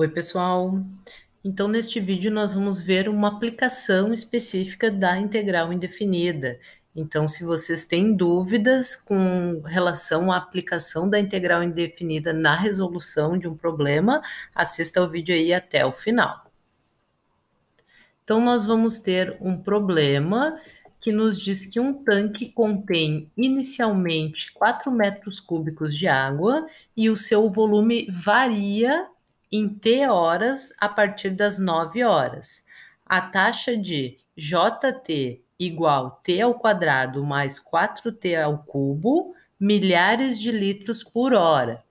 Oi, pessoal! Então, neste vídeo, nós vamos ver uma aplicação específica da integral indefinida. Então, se vocês têm dúvidas com relação à aplicação da integral indefinida na resolução de um problema, assista o vídeo aí até o final. Então, nós vamos ter um problema que nos diz que um tanque contém inicialmente 4 metros cúbicos de água e o seu volume varia em T horas a partir das 9 horas. A taxa de JT igual T ao quadrado mais 4T ao cubo, milhares de litros por hora.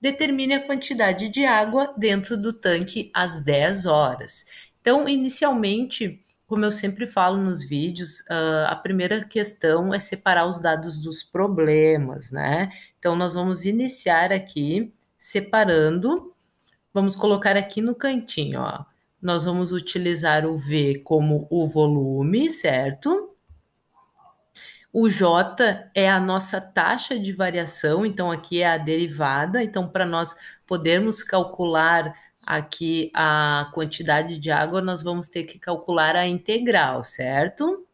Determine a quantidade de água dentro do tanque às 10 horas. Então, inicialmente, como eu sempre falo nos vídeos, ah, a primeira questão é separar os dados dos problemas, né? Então, nós vamos iniciar aqui separando Vamos colocar aqui no cantinho, ó. Nós vamos utilizar o V como o volume, certo? O J é a nossa taxa de variação, então aqui é a derivada. Então, para nós podermos calcular aqui a quantidade de água, nós vamos ter que calcular a integral, certo?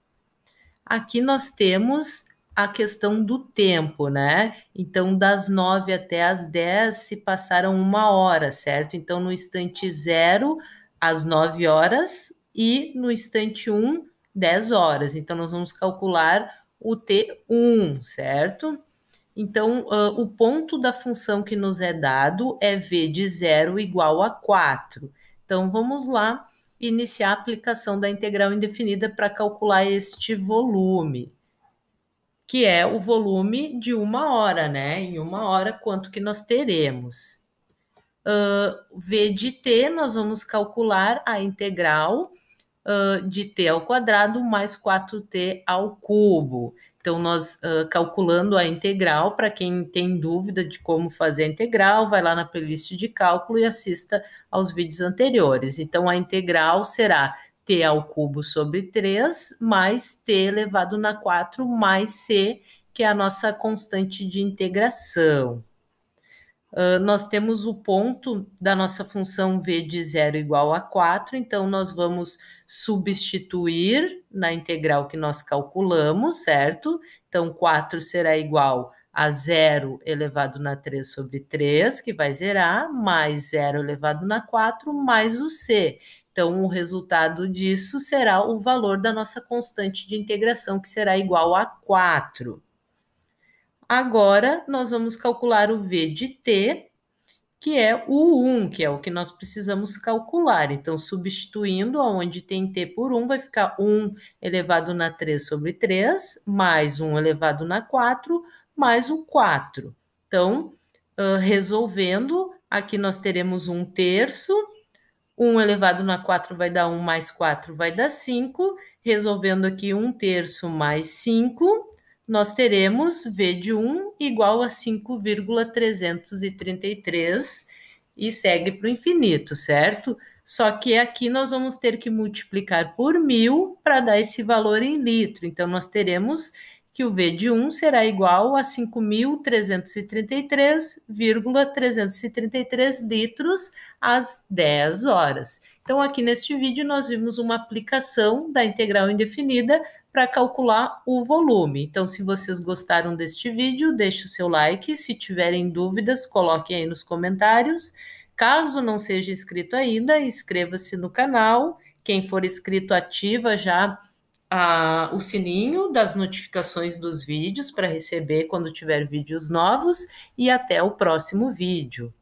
Aqui nós temos a questão do tempo, né? Então, das nove até as dez se passaram uma hora, certo? Então, no instante zero, às nove horas, e no instante um, dez horas. Então, nós vamos calcular o T1, certo? Então, uh, o ponto da função que nos é dado é V de zero igual a quatro. Então, vamos lá iniciar a aplicação da integral indefinida para calcular este volume que é o volume de uma hora, né? Em uma hora, quanto que nós teremos. Uh, v de t, nós vamos calcular a integral uh, de t ao quadrado mais 4t ao cubo. Então, nós uh, calculando a integral, para quem tem dúvida de como fazer a integral, vai lá na playlist de cálculo e assista aos vídeos anteriores. Então, a integral será t ao cubo sobre 3 mais t elevado na 4 mais c, que é a nossa constante de integração. Uh, nós temos o ponto da nossa função v de zero igual a 4, então nós vamos substituir na integral que nós calculamos, certo? Então 4 será igual a zero elevado na 3 sobre 3, que vai zerar, mais zero elevado na 4, mais o c, então, o resultado disso será o valor da nossa constante de integração, que será igual a 4. Agora, nós vamos calcular o V de t, que é o 1, que é o que nós precisamos calcular. Então, substituindo onde tem t por 1, vai ficar 1 elevado na 3 sobre 3, mais 1 elevado na 4, mais o 4. Então, resolvendo, aqui nós teremos 1 terço 1 elevado na 4 vai dar 1, mais 4 vai dar 5. Resolvendo aqui 1 terço mais 5, nós teremos V de 1 igual a 5,333 e segue para o infinito, certo? Só que aqui nós vamos ter que multiplicar por mil para dar esse valor em litro. Então, nós teremos que o V de 1 será igual a 5.333,333 litros às 10 horas. Então, aqui neste vídeo, nós vimos uma aplicação da integral indefinida para calcular o volume. Então, se vocês gostaram deste vídeo, deixe o seu like. Se tiverem dúvidas, coloquem aí nos comentários. Caso não seja inscrito ainda, inscreva-se no canal. Quem for inscrito, ativa já a, o sininho das notificações dos vídeos para receber quando tiver vídeos novos e até o próximo vídeo.